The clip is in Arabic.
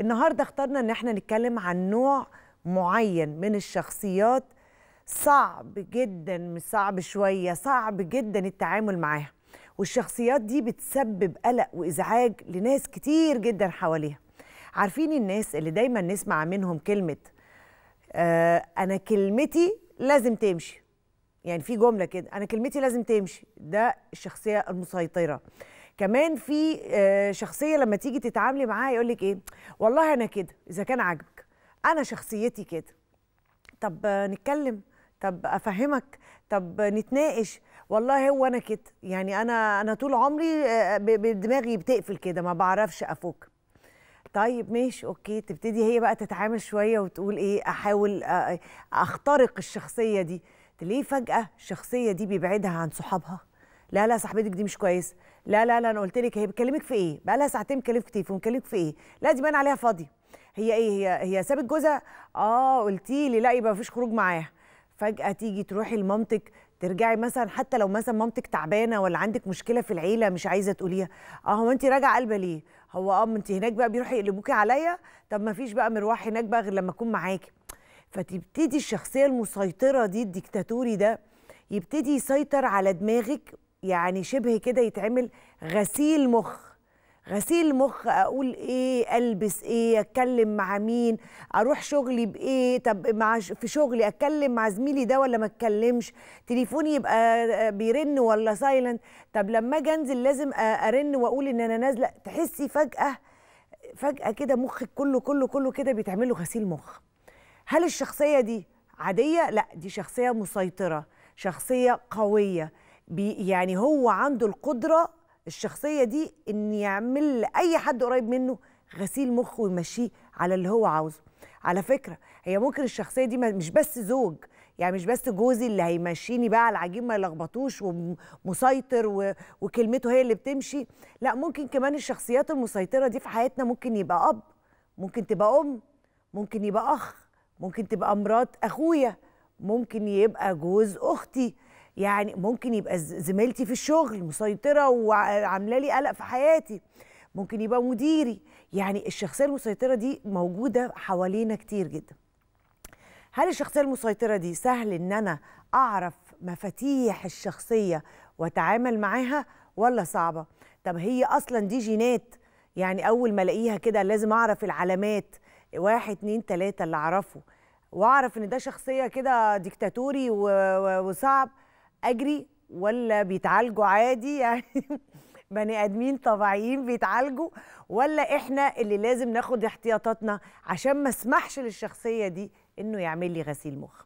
النهارده اخترنا ان احنا نتكلم عن نوع معين من الشخصيات صعب جدا مش صعب شويه صعب جدا التعامل معاها والشخصيات دي بتسبب قلق وازعاج لناس كتير جدا حواليها عارفين الناس اللي دايما نسمع منهم كلمه آه انا كلمتي لازم تمشي يعني في جمله كده انا كلمتي لازم تمشي ده الشخصيه المسيطره كمان في آه، شخصيه لما تيجي تتعاملي معاها يقول لك ايه والله انا كده اذا كان عاجبك انا شخصيتي كده طب آه، نتكلم طب افهمك طب نتناقش والله هو انا كده يعني انا انا طول عمري آه، دماغي بتقفل كده ما بعرفش افك طيب ماشي اوكي تبتدي هي بقى تتعامل شويه وتقول ايه احاول اخترق الشخصيه دي ليه فجاه الشخصيه دي بيبعدها عن صحابها لا لا صاحبتك دي مش كويسه لا لا لا انا قلت لك هي بتكلمك في ايه بقى لها ساعتين بتكلمك تليفون بتكلمك في ايه لا دي باين عليها فاضيه هي ايه هي هي سابت جوزها اه قلتي لي لا يبقى مفيش خروج معاها فجاه تيجي تروحي لمامتك ترجعي مثلا حتى لو مثلا مامتك تعبانه ولا عندك مشكله في العيله مش عايزه تقوليها اه هو انت راجعه قلبه ليه هو اه انت هناك بقى بيروحوا يقلبوكي عليا طب ما فيش بقى مروح هناك بقى غير لما اكون معاكي فتبتدي الشخصيه المسيطره دي الديكتاتوري ده يبتدي يسيطر على دماغك يعني شبه كده يتعمل غسيل مخ غسيل مخ اقول ايه البس ايه اتكلم مع مين اروح شغلي بايه طب مع في شغلي اتكلم مع زميلي ده ولا ما اتكلمش تليفوني يبقى بيرن ولا سايلنت طب لما اجي انزل لازم ارن واقول ان انا نازله تحسي فجاه فجاه كده مخك كله كله كله كده بيتعمل له غسيل مخ هل الشخصيه دي عاديه لا دي شخصيه مسيطره شخصيه قويه بي يعني هو عنده القدرة الشخصية دي إن يعمل لأي حد قريب منه غسيل مخ ويمشيه على اللي هو عاوزه على فكرة هي ممكن الشخصية دي مش بس زوج يعني مش بس جوزي اللي هيمشيني بقى على العجين ما يلخبطوش ومسيطر وكلمته هي اللي بتمشي لا ممكن كمان الشخصيات المسيطرة دي في حياتنا ممكن يبقى أب ممكن تبقى أم ممكن يبقى أخ ممكن تبقى مرات أخويا ممكن يبقى جوز أختي يعني ممكن يبقى زميلتي في الشغل مسيطره وعامله لي قلق في حياتي ممكن يبقى مديري يعني الشخصيه المسيطره دي موجوده حوالينا كتير جدا هل الشخصيه المسيطره دي سهل ان انا اعرف مفاتيح الشخصيه واتعامل معاها ولا صعبه طب هي اصلا دي جينات يعني اول ما الاقيها كده لازم اعرف العلامات واحد اتنين تلاته اللي اعرفه واعرف ان ده شخصيه كده ديكتاتوري وصعب اجري ولا بيتعالجوا عادي يعني بني ادمين طبيعيين بيتعالجوا ولا احنا اللي لازم ناخد احتياطاتنا عشان ما اسمحش للشخصيه دي انه يعمل لي غسيل مخ